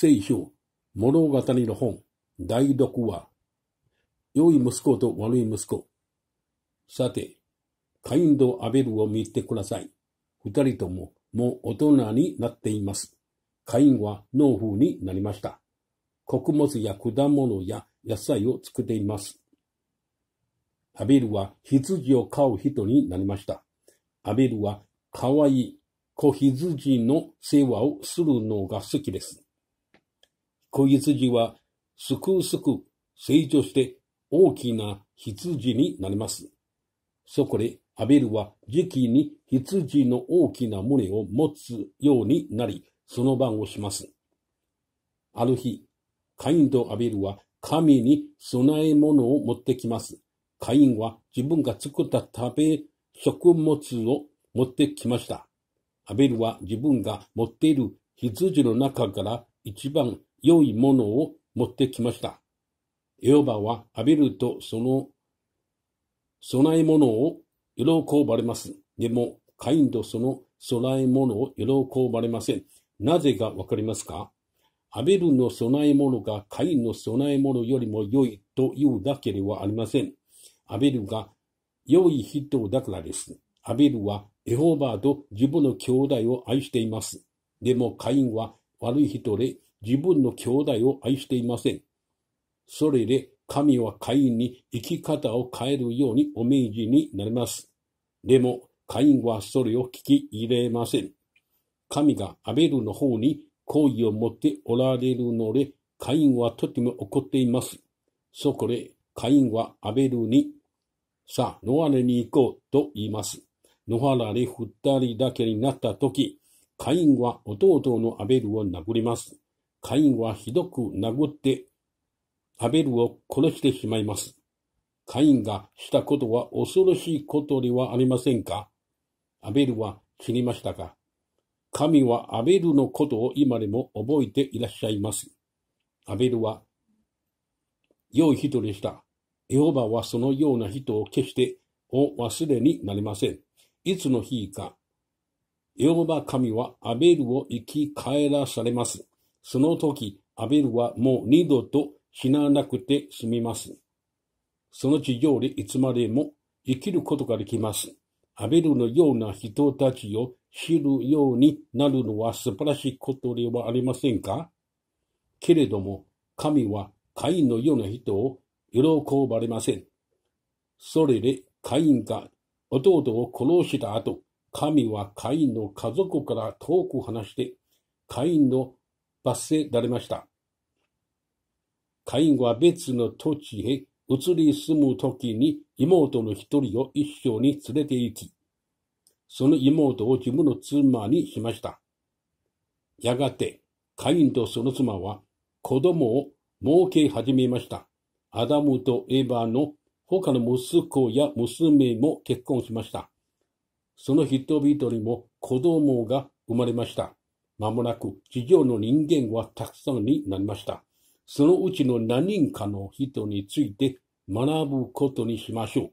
聖書、物語の本、代読は、良い息子と悪い息子。さて、カインド・アベルを見てください。二人とももう大人になっています。カインは農夫になりました。穀物や果物や野菜を作っています。アベルは羊を飼う人になりました。アベルは可愛い子羊の世話をするのが好きです。子羊はすくすく成長して大きな羊になります。そこでアベルは時期に羊の大きな胸を持つようになり、その番をします。ある日、カインとアベルは神に供え物を持ってきます。カインは自分が作った食べ食物を持ってきました。アベルは自分が持っている羊の中から一番良いものを持ってきました。エオバはアベルとその供え物を喜ばれます。でも、カインとその供え物を喜ばれません。なぜがわかりますかアベルの供え物がカインの供え物よりも良いというだけではありません。アベルが良い人だからです。アベルはエホバーと自分の兄弟を愛しています。でもカインは悪い人で自分の兄弟を愛していません。それで神はカインに生き方を変えるようにお命じになります。でも、カインはそれを聞き入れません。神がアベルの方に好意を持っておられるので、カインはとても怒っています。そこで、カインはアベルに、さあ、ノアレに行こうと言います。ノアラで二人だけになったとき、カインは弟のアベルを殴ります。カインはひどく殴ってアベルを殺してしまいます。カインがしたことは恐ろしいことではありませんかアベルは死にましたが、神はアベルのことを今でも覚えていらっしゃいます。アベルは良い人でした。エホバはそのような人を決してお忘れになりません。いつの日か、エホバ神はアベルを生き返らされます。その時、アベルはもう二度と死ななくて済みます。その地上でいつまでも生きることができます。アベルのような人たちを知るようになるのは素晴らしいことではありませんかけれども、神はカインのような人を喜ばれません。それでカインが弟を殺した後、神はカインの家族から遠く離して、カインの罰せられました。カインは別の土地へ移り住む時に妹の一人を一緒に連れて行き、その妹を自分の妻にしました。やがて、カインとその妻は子供を儲け始めました。アダムとエヴァの他の息子や娘も結婚しました。その人々にも子供が生まれました。間もなく地上の人間はたくさんになりました。そのうちの何人かの人について学ぶことにしましょう。